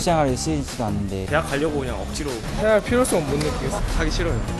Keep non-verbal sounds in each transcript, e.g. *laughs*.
시장에 쓰이지도 않는데 대학 가려고 그냥 억지로 해야 할 필요성 못 느끼겠어. 가기 싫어요.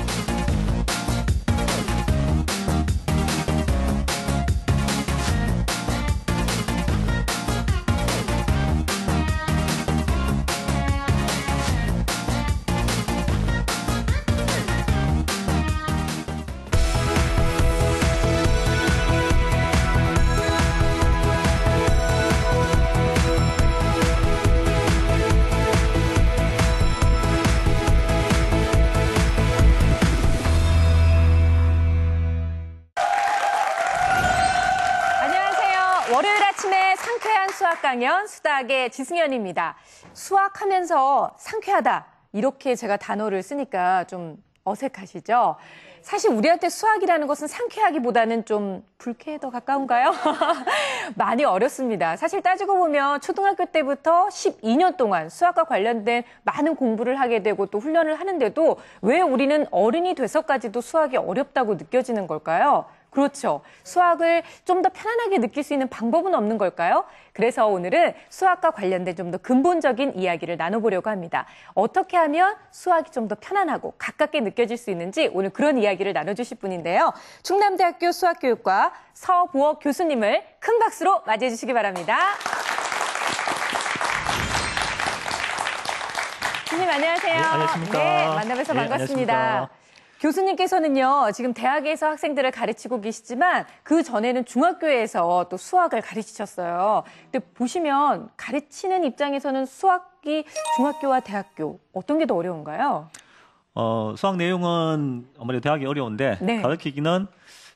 수학의 지승현입니다. 수학하면서 상쾌하다. 이렇게 제가 단어를 쓰니까 좀 어색하시죠? 사실 우리한테 수학이라는 것은 상쾌하기보다는 좀 불쾌에 더 가까운가요? *laughs* 많이 어렵습니다. 사실 따지고 보면 초등학교 때부터 12년 동안 수학과 관련된 많은 공부를 하게 되고 또 훈련을 하는데도 왜 우리는 어른이 돼서까지도 수학이 어렵다고 느껴지는 걸까요? 그렇죠. 수학을 좀 더 편안하게 느낄 수 있는 방법은 없는 걸까요? 그래서 오늘은 수학과 관련된 좀 더 근본적인 이야기를 나눠보려고 합니다. 어떻게 하면 수학이 좀 더 편안하고 가깝게 느껴질 수 있는지 오늘 그런 이야기를 나눠주실 분인데요. 충남대학교 수학교육과 서보어 교수님을 큰 박수로 맞이해 주시기 바랍니다. 교수님 안녕하세요. 네, 안녕하십니까. 네, 만나뵈서 네, 반갑습니다. 안녕하십니까. 교수님께서는요, 지금 대학에서 학생들을 가르치고 계시지만 그 전에는 중학교에서 또 수학을 가르치셨어요. 근데 보시면 가르치는 입장에서는 수학이 중학교와 대학교 어떤 게 더 어려운가요? 어, 수학 내용은 아무래도 대학이 어려운데 네. 가르치기는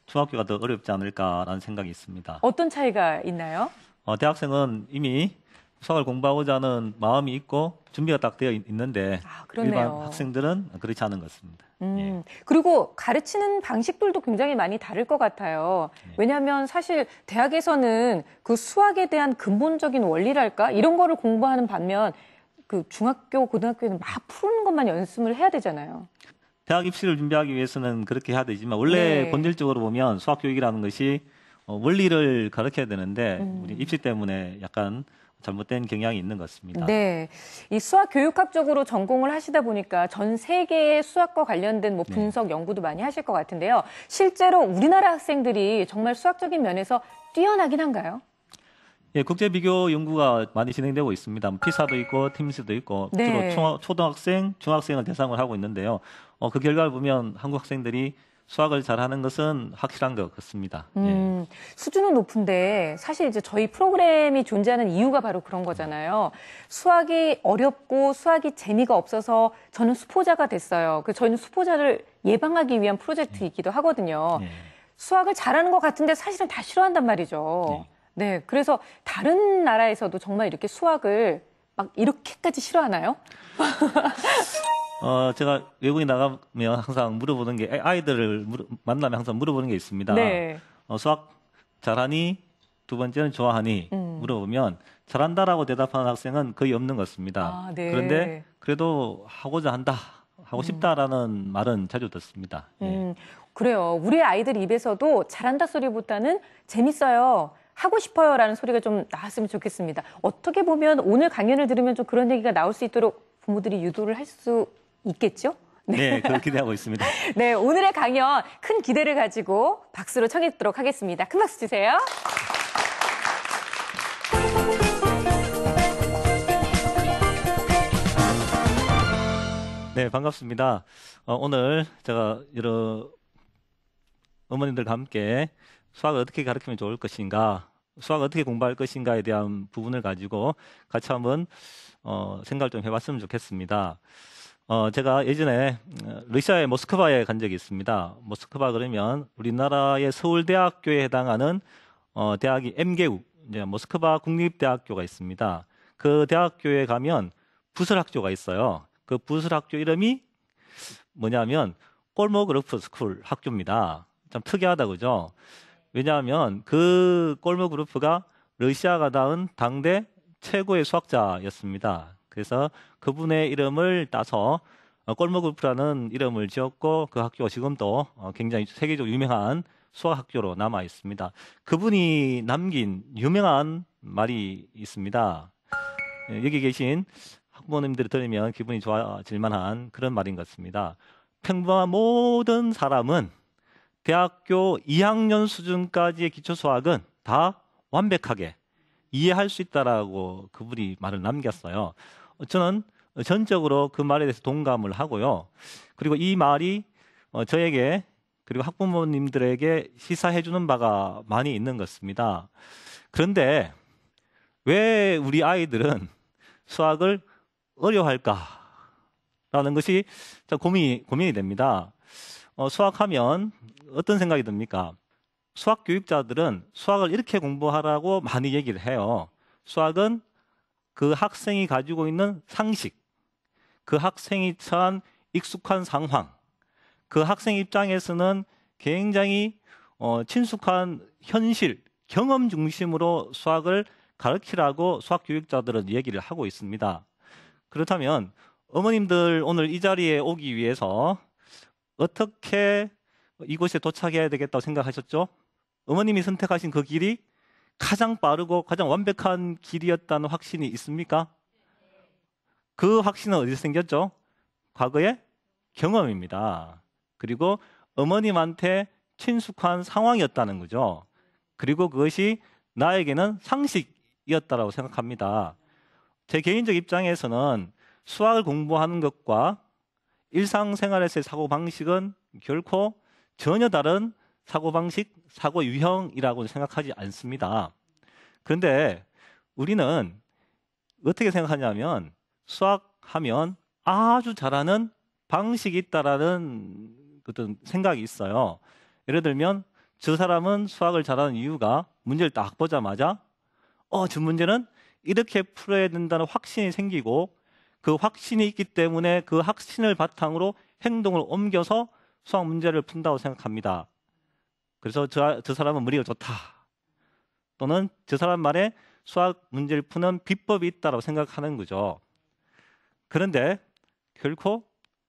중학교가 더 어렵지 않을까라는 생각이 있습니다. 어떤 차이가 있나요? 어, 대학생은 이미 수학을 공부하고자 하는 마음이 있고 준비가 딱 되어 있는데 아, 일반 학생들은 그렇지 않은 것 같습니다. 음, 예. 그리고 가르치는 방식들도 굉장히 많이 다를 것 같아요. 예. 왜냐하면 사실 대학에서는 그 수학에 대한 근본적인 원리랄까 이런 거를 공부하는 반면 그 중학교 고등학교에는 막 푸는 것만 연습을 해야 되잖아요. 대학 입시를 준비하기 위해서는 그렇게 해야 되지만 원래 네. 본질적으로 보면 수학 교육이라는 것이 어, 원리를 가르쳐야 되는데 음. 우리 입시 때문에 약간 잘못된 경향이 있는 것 같습니다. 네. 이 수학 교육학 쪽으로 전공을 하시다 보니까 전 세계의 수학과 관련된 뭐 네. 분석 네. 연구도 많이 하실 것 같은데요. 실제로 우리나라 학생들이 정말 수학적인 면에서 뛰어나긴 한가요? 예, 국제 비교 연구가 많이 진행되고 있습니다. 뭐 피사도 있고 팀스도 있고 네. 주로 초, 초등학생, 중학생을 대상으로 하고 있는데요. 어, 그 결과를 보면 한국 학생들이 수학을 잘하는 것은 확실한 것 같습니다. 음, 예. 수준은 높은데 사실 이제 저희 프로그램이 존재하는 이유가 바로 그런 거잖아요. 수학이 어렵고 수학이 재미가 없어서 저는 수포자가 됐어요. 그 저희는 수포자를 예방하기 위한 프로젝트이기도 하거든요. 예. 수학을 잘하는 것 같은데 사실은 다 싫어한단 말이죠. 예. 네, 그래서 다른 나라에서도 정말 이렇게 수학을 막 이렇게까지 싫어하나요? *laughs* 어, 제가 외국에 나가면 항상 물어보는 게 아이들을 물어, 만나면 항상 물어보는 게 있습니다. 네. 어, 수학 잘하니? 두 번째는 좋아하니? 음. 물어보면 잘한다라고 대답하는 학생은 거의 없는 것 같습니다. 아, 네. 그런데 그래도 하고자 한다. 하고 음. 싶다라는 음. 말은 자주 듣습니다. 예. 음, 그래요. 우리 아이들 입에서도 잘한다 소리보다는 재밌어요. 하고 싶어요라는 소리가 좀 나왔으면 좋겠습니다. 어떻게 보면 오늘 강연을 들으면 좀 그런 얘기가 나올 수 있도록 부모들이 유도를 할수 있겠죠? 네, 네 그렇게 기대하고 있습니다. *laughs* 네, 오늘의 강연 큰 기대를 가지고 박수로 청해 듣도록 하겠습니다. 큰 박수 주세요. 네, 반갑습니다. 어, 오늘 제가 여러 어머님들과 함께 수학을 어떻게 가르치면 좋을 것인가, 수학을 어떻게 공부할 것인가에 대한 부분을 가지고 같이 한번 어, 생각을 좀 해봤으면 좋겠습니다. 어, 제가 예전에 어, 러시아의 모스크바에 간 적이 있습니다. 모스크바 그러면 우리나라의 서울대학교에 해당하는 어, 대학이 M개국, 이제 모스크바 국립대학교가 있습니다. 그 대학교에 가면 부설학교가 있어요. 그 부설학교 이름이 뭐냐면 골모그룹 스쿨 학교입니다. 참 특이하다 그죠? 왜냐하면 그 골모그룹가 러시아가 다운 당대 최고의 수학자였습니다. 그래서 그분의 이름을 따서 어, 골목골프라는 이름을 지었고 그 학교 지금도 어, 굉장히 세계적으로 유명한 수학학교로 남아 있습니다. 그분이 남긴 유명한 말이 있습니다. 예, 여기 계신 학부모님들이 들으면 기분이 좋아질 만한 그런 말인 것 같습니다. 평범한 모든 사람은 대학교 2학년 수준까지의 기초 수학은 다 완벽하게 이해할 수 있다라고 그분이 말을 남겼어요. 어, 저는 전적으로 그 말에 대해서 동감을 하고요. 그리고 이 말이 어, 저에게 그리고 학부모님들에게 시사해 주는 바가 많이 있는 것입니다. 그런데 왜 우리 아이들은 수학을 어려워할까라는 것이 고민이, 고민이 됩니다. 어, 수학하면 어떤 생각이 듭니까? 수학 교육자들은 수학을 이렇게 공부하라고 많이 얘기를 해요. 수학은 그 학생이 가지고 있는 상식, 그 학생이 처한 익숙한 상황, 그 학생 입장에서는 굉장히 어, 친숙한 현실, 경험 중심으로 수학을 가르치라고 수학 교육자들은 얘기를 하고 있습니다. 그렇다면 어머님들 오늘 이 자리에 오기 위해서 어떻게 이곳에 도착해야 되겠다고 생각하셨죠? 어머님이 선택하신 그 길이 가장 빠르고 가장 완벽한 길이었다는 확신이 있습니까? 그 확신은 어디서 생겼죠? 과거의 경험입니다. 그리고 어머님한테 친숙한 상황이었다는 거죠. 그리고 그것이 나에게는 상식이었다라고 생각합니다. 제 개인적 입장에서는 수학을 공부하는 것과 일상생활에서의 사고방식은 결코 전혀 다른 사고방식, 사고 유형이라고 생각하지 않습니다. 그런데 우리는 어떻게 생각하냐면 수학하면 아주 잘하는 방식이 있다라는 어떤 생각이 있어요. 예를 들면 저 사람은 수학을 잘하는 이유가 문제를 딱 보자마자 어, 저 문제는 이렇게 풀어야 된다는 확신이 생기고 그 확신이 있기 때문에 그 확신을 바탕으로 행동을 옮겨서 수학 문제를 푼다고 생각합니다. 그래서 저, 저 사람은 머리가 좋다. 또는 저 사람 말에 수학 문제를 푸는 비법이 있다라고 생각하는 거죠. 그런데 결코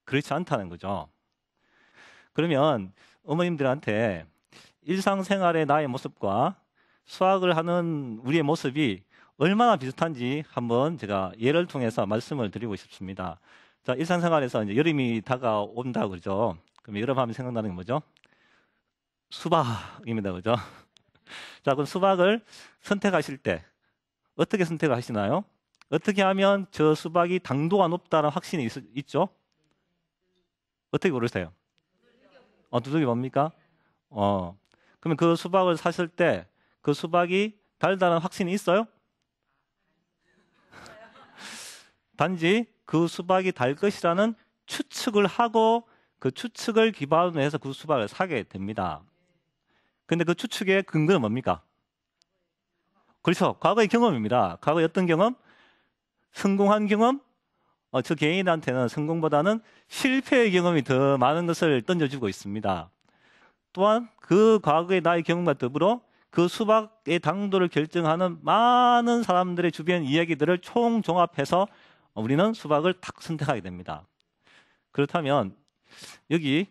그렇지 않다는 거죠. 그러면 어머님들한테 일상생활의 나의 모습과 수학을 하는 우리의 모습이 얼마나 비슷한지 한번 제가 예를 통해서 말씀을 드리고 싶습니다. 자, 일상생활에서 이제 여름이 다가온다 그러죠. 그럼 여름 하면 생각나는 게 뭐죠? 수박입니다. 그죠? 자, 그럼 수박을 선택하실 때 어떻게 선택하시나요? 어떻게 하면 저 수박이 당도가 높다는 확신이 있, 죠 어떻게 고르세요? 어, 두둑이 뭡니까? 어. 그러면 그 수박을 사실 때 그 수박이 달다는 확신이 있어요? 단지 그 수박이 달 것이라는 추측을 하고 그 추측을 기반으로 해서 그 수박을 사게 됩니다. 근데 그 추측의 근거는 뭡니까? 그렇죠. 과거의 경험입니다. 과거의 어떤 경험? 성공한 경험? 어, 저 개인한테는 성공보다는 실패의 경험이 더 많은 것을 던져주고 있습니다. 또한 그 과거의 나의 경험과 더불어 그 수박의 당도를 결정하는 많은 사람들의 주변 이야기들을 총종합해서 우리는 수박을 탁 선택하게 됩니다. 그렇다면 여기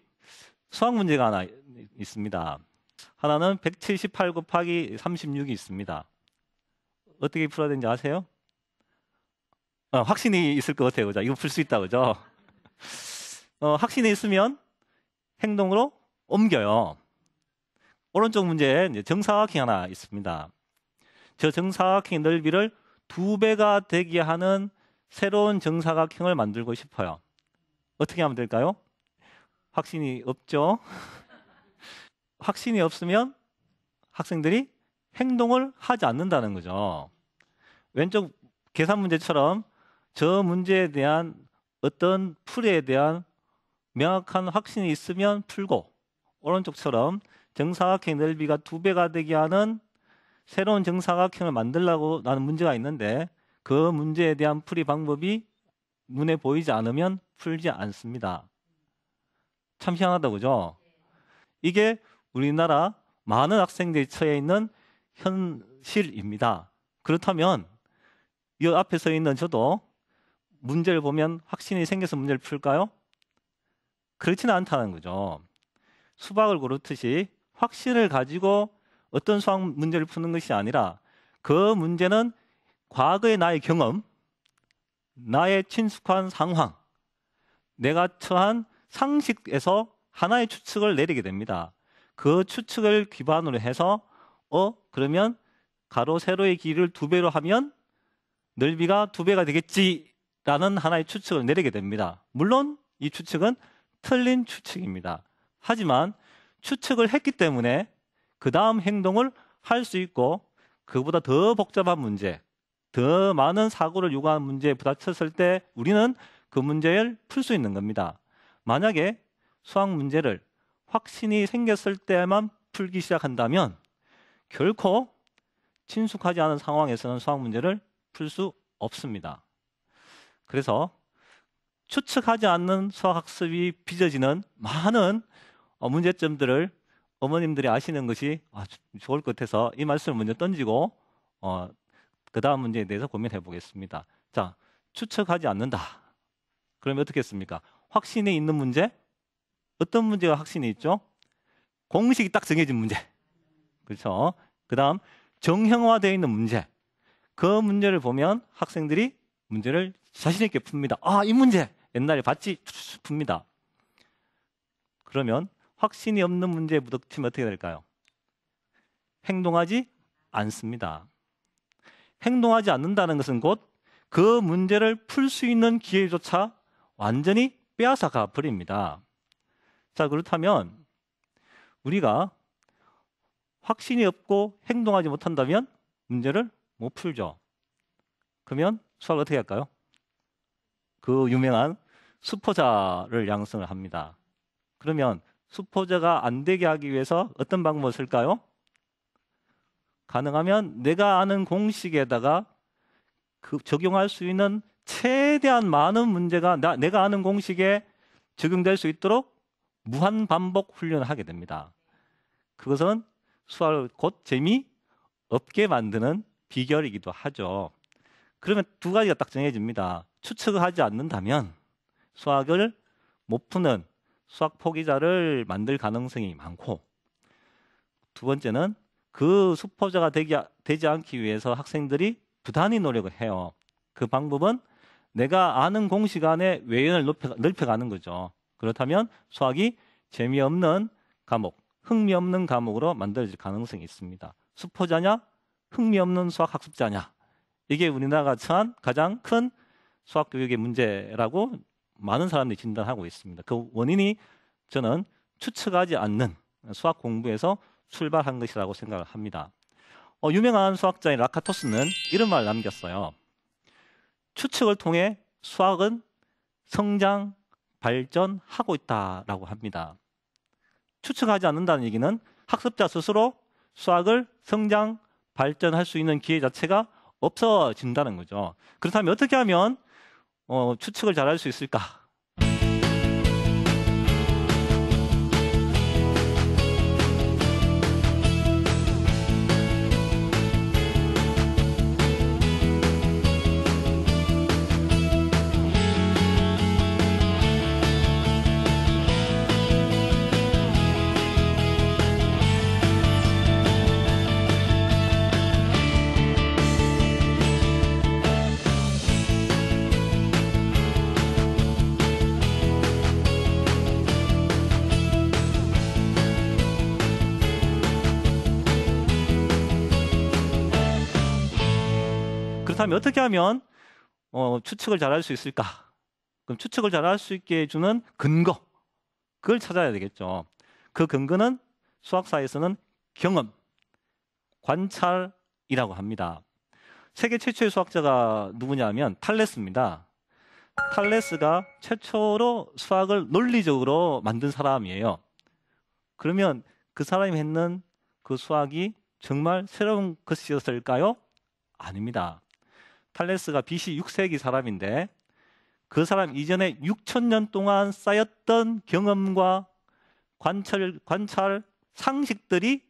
수학 문제가 하나 있습니다. 하나는 178 곱하기 36이 있습니다. 어떻게 풀어야 되는지 아세요? 어, 확신이 있을 것 같아요. 그죠? 이거 풀 수 있다. 그죠? 어, 확신이 있으면 행동으로 옮겨요. 오른쪽 문제에 정사각형 하나 있습니다. 저 정사각형의 넓이를 두 배가 되게 하는 새로운 정사각형을 만들고 싶어요. 어떻게 하면 될까요? 확신이 없죠? 확신이 없으면 학생들이 행동을 하지 않는다는 거죠. 왼쪽 계산 문제처럼 저 문제에 대한 어떤 풀에 대한 명확한 확신이 있으면 풀고 오른쪽처럼 정사각형 넓이가 두 배가 되게 하는 새로운 정사각형을 만들라고 나는 문제가 있는데 그 문제에 대한 풀이 방법이 눈에 보이지 않으면 풀지 않습니다. 참 희한하다 그죠? 이게 우리나라 많은 학생들이 처해 있는 현실입니다. 그렇다면 이 앞에 서 있는 저도 문제를 보면 확신이 생겨서 문제를 풀까요? 그렇지는 않다는 거죠. 수박을 고르듯이 확신을 가지고 어떤 수학 문제를 푸는 것이 아니라 그 문제는 과거의 나의 경험, 나의 친숙한 상황, 내가 처한 상식에서 하나의 추측을 내리게 됩니다. 그 추측을 기반으로 해서 어 그러면 가로 세로의 길을 두 배로 하면 넓이가 두 배가 되겠지라는 하나의 추측을 내리게 됩니다. 물론 이 추측은 틀린 추측입니다. 하지만 추측을 했기 때문에 그 다음 행동을 할 수 있고 그보다 더 복잡한 문제, 더 많은 사고를 요구하는 문제에 부딪혔을때 우리는 그 문제를 풀 수 있는 겁니다. 만약에 수학 문제를 확신이 생겼을 때만 풀기 시작한다면 결코 친숙하지 않은 상황에서는 수학 문제를 풀 수 없습니다. 그래서 추측하지 않는 수학학습이 빚어지는 많은 어, 문제점들을 어머님들이 아시는 것이 아, 좋을 것 같아서 이 말씀을 먼저 던지고 어, 그 다음 문제에 대해서 고민해 보겠습니다. 자, 추측하지 않는다. 그러면 어떻겠습니까 확신이 있는 문제, 어떤 문제가 확신이 있죠? 공식이 딱 정해진 문제. 그렇죠? 그 다음, 정형화되어 있는 문제. 그 문제를 보면 학생들이 문제를 자신있게 풉니다. 아, 이 문제! 옛날에 봤지? 풉니다. 그러면 확신이 없는 문제에 부딪히면 어떻게 될까요? 행동하지 않습니다. 행동하지 않는다는 것은 곧 그 문제를 풀 수 있는 기회조차 완전히 빼앗아가 버립니다. 자, 그렇다면 우리가 확신이 없고 행동하지 못한다면 문제를 못 풀죠. 그러면 수학을 어떻게 할까요? 그 유명한 수포자를 양성을 합니다. 그러면 수포자가 안 되게 하기 위해서 어떤 방법을 쓸까요? 가능하면 내가 아는 공식에다가 그 적용할 수 있는 최대한 많은 문제가 나, 내가 아는 공식에 적용될 수 있도록 무한 반복 훈련을 하게 됩니다. 그것은 수학을 곧 재미 없게 만드는 비결이기도 하죠. 그러면 두 가지가 딱 정해집니다. 추측을 하지 않는다면 수학을 못 푸는 수학 포기자를 만들 가능성이 많고 두 번째는 그 수포자가 되기, 되지 않기 위해서 학생들이 부단히 노력을 해요. 그 방법은 내가 아는 공식 안에 외연을 넓혀, 넓혀가는 거죠. 그렇다면 수학이 재미없는 과목, 흥미없는 과목으로 만들어질 가능성이 있습니다. 수포자냐, 흥미없는 수학 학습자냐. 이게 우리나라가 처한 가장 큰 수학 교육의 문제라고 많은 사람들이 진단하고 있습니다. 그 원인이 저는 추측하지 않는 수학 공부에서 출발한 것이라고 생각을 합니다. 어, 유명한 수학자인 라카토스는 이런 말을 남겼어요. 추측을 통해 수학은 성장, 발전하고 있다라고 합니다. 추측하지 않는다는 얘기는 학습자 스스로 수학을 성장, 발전할 수 있는 기회 자체가 없어진다는 거죠. 그렇다면 어떻게 하면 어, 추측을 잘 할 수 있을까? 그렇다면 어떻게 하면 어, 추측을 잘 할 수 있을까? 그럼 추측을 잘 할 수 있게 해주는 근거 그걸 찾아야 되겠죠. 그 근거는 수학사에서는 경험, 관찰이라고 합니다. 세계 최초의 수학자가 누구냐면 탈레스입니다. 탈레스가 최초로 수학을 논리적으로 만든 사람이에요. 그러면 그 사람이 했는 그 수학이 정말 새로운 것이었을까요? 아닙니다. 탈레스가 BC 6세기 사람인데 그 사람 이전에 6천 년 동안 쌓였던 경험과 관찰, 관찰 상식들이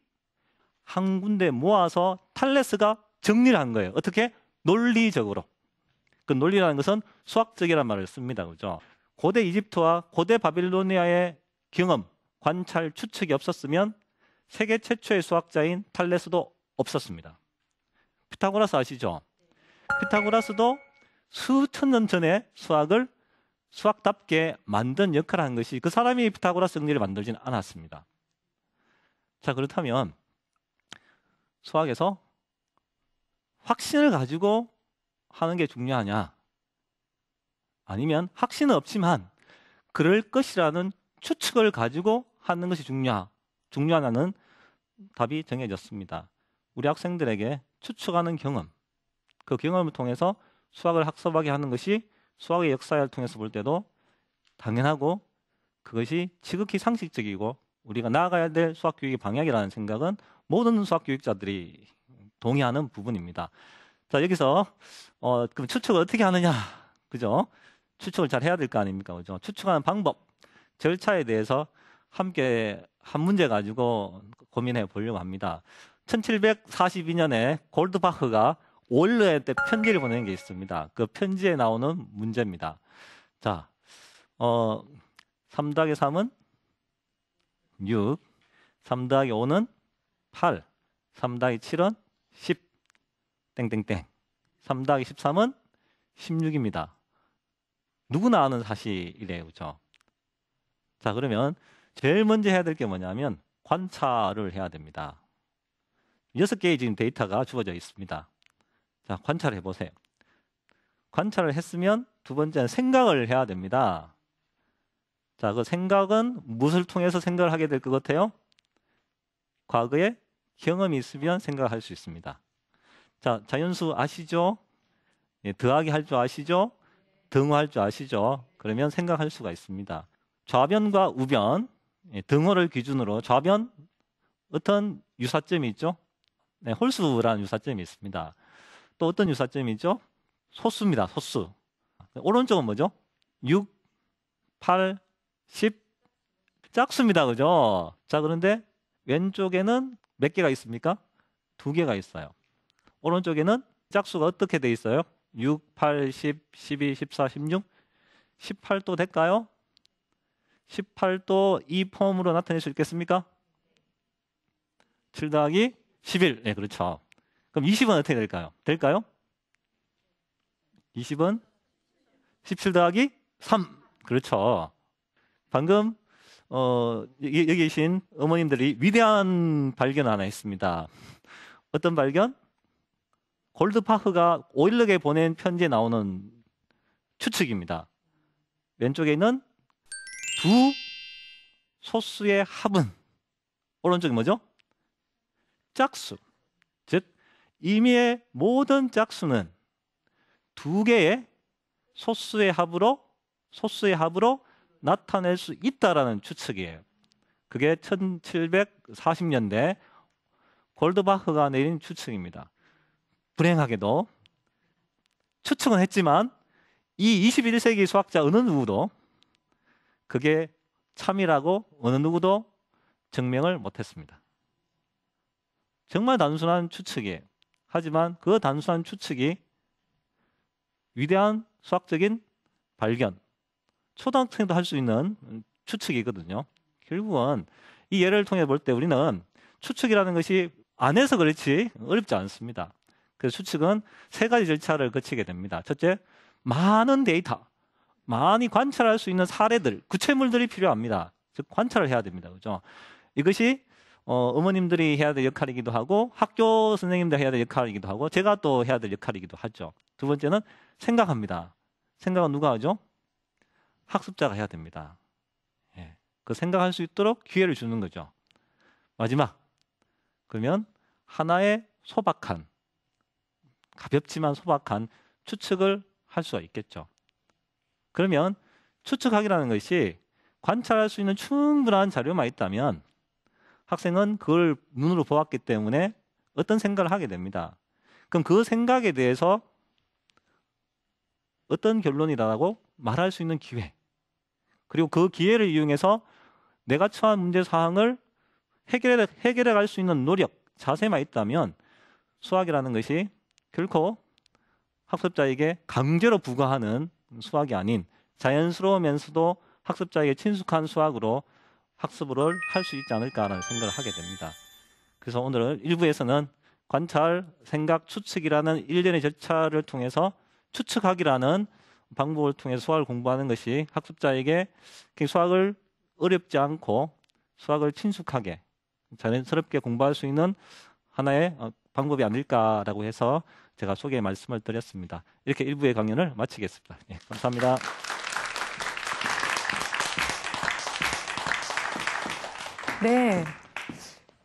한 군데 모아서 탈레스가 정리를 한 거예요. 어떻게? 논리적으로. 그 논리라는 것은 수학적이라는 말을 씁니다. 그죠? 고대 이집트와 고대 바빌로니아의 경험, 관찰, 추측이 없었으면 세계 최초의 수학자인 탈레스도 없었습니다. 피타고라스 아시죠? 피타고라스도 수천 년 전에 수학을 수학답게 만든 역할을 한 것이 그 사람이 피타고라스 정리를 만들진 않았습니다. 자, 그렇다면 수학에서 확신을 가지고 하는 게 중요하냐? 아니면 확신은 없지만 그럴 것이라는 추측을 가지고 하는 것이 중요하, 중요하다는 답이 정해졌습니다. 우리 학생들에게 추측하는 경험, 그 경험을 통해서 수학을 학습하게 하는 것이 수학의 역사를 통해서 볼 때도 당연하고 그것이 지극히 상식적이고 우리가 나아가야 될 수학 교육의 방향이라는 생각은 모든 수학 교육자들이 동의하는 부분입니다. 자 여기서 어 그럼 추측을 어떻게 하느냐 그죠? 추측을 잘 해야 될 거 아닙니까 그죠? 추측하는 방법 절차에 대해서 함께 한 문제 가지고 고민해 보려고 합니다. 1742년에 골드바흐가 원래한테 편지를 보내는 게 있습니다. 그 편지에 나오는 문제입니다. 자, 어, 3 더하기 3은 6, 3 더하기 5는 8, 3 더하기 7은 10, 땡땡땡. 3 더하기 13은 16입니다. 누구나 아는 사실이래요. 그죠? 자, 그러면 제일 먼저 해야 될 게 뭐냐면 관찰을 해야 됩니다. 6섯 개의 지금 데이터가 주어져 있습니다. 자, 관찰해 보세요. 관찰을 했으면 두 번째는 생각을 해야 됩니다. 자, 그 생각은 무엇을 통해서 생각을 하게 될 것 같아요? 과거에 경험이 있으면 생각할 수 있습니다. 자, 자연수 아시죠? 예, 더하기 할 줄 아시죠? 등호할 줄 아시죠? 그러면 생각할 수가 있습니다. 좌변과 우변, 예, 등호를 기준으로 좌변 어떤 유사점이 있죠? 네, 홀수라는 유사점이 있습니다. 또 어떤 유사점이죠? 소수입니다. 소수. 오른쪽은 뭐죠? 6, 8, 10 짝수입니다. 그죠? 자, 그런데 왼쪽에는 몇 개가 있습니까? 두 개가 있어요. 오른쪽에는 짝수가 어떻게 돼 있어요? 6, 8, 10, 12, 14, 16, 18도 될까요? 18도 이 폼으로 나타낼 수 있겠습니까? 7 더하기 11. 네, 그렇죠. 그럼 20은 어떻게 될까요? 될까요? 20은 17 더하기 3. 그렇죠. 방금 어, 여기 계신 어머님들이 위대한 발견 하나 했습니다. 어떤 발견? 골드파크가 오일러에 보낸 편지에 나오는 추측입니다. 왼쪽에 있는 두 소수의 합은 오른쪽이 뭐죠? 짝수. 즉 이미의 모든 짝수는 두 개의 소수의 합으로 소수의 합으로 나타낼 수 있다라는 추측이에요. 그게 1740년대 골드바흐가 내린 추측입니다. 불행하게도 추측은 했지만 이 21세기 수학자 어느 누구도 그게 참이라고 어느 누구도 증명을 못했습니다. 정말 단순한 추측이에요. 하지만 그 단순한 추측이 위대한 수학적인 발견, 초등학생도 할 수 있는 추측이거든요. 결국은 이 예를 통해 볼 때 우리는 추측이라는 것이 안 해서 그렇지 어렵지 않습니다. 그래서 추측은 세 가지 절차를 거치게 됩니다. 첫째, 많은 데이터, 많이 관찰할 수 있는 사례들, 구체물들이 필요합니다. 즉 관찰을 해야 됩니다. 그죠? 이것이 어, 어머님들이 해야 될 역할이기도 하고 학교 선생님들 해야 될 역할이기도 하고 제가 또 해야 될 역할이기도 하죠. 두 번째는 생각합니다. 생각은 누가 하죠? 학습자가 해야 됩니다. 예. 그 생각할 수 있도록 기회를 주는 거죠. 마지막 그러면 하나의 소박한 가볍지만 소박한 추측을 할 수가 있겠죠. 그러면 추측하기라는 것이 관찰할 수 있는 충분한 자료만 있다면 학생은 그걸 눈으로 보았기 때문에 어떤 생각을 하게 됩니다. 그럼 그 생각에 대해서 어떤 결론이라고 말할 수 있는 기회. 그리고 그 기회를 이용해서 내가 처한 문제 사항을 해결해, 해결해 갈 수 있는 노력, 자세만 있다면 수학이라는 것이 결코 학습자에게 강제로 부과하는 수학이 아닌 자연스러우면서도 학습자에게 친숙한 수학으로 학습을 할 수 있지 않을까라는 생각을 하게 됩니다. 그래서 오늘은 일부에서는 관찰, 생각, 추측이라는 일련의 절차를 통해서 추측하기라는 방법을 통해 수학을 공부하는 것이 학습자에게 수학을 어렵지 않고 수학을 친숙하게 자연스럽게 공부할 수 있는 하나의 어, 방법이 아닐까라고 해서 제가 소개 의 말씀을 드렸습니다. 이렇게 일부의 강연을 마치겠습니다. 네, 감사합니다. 네.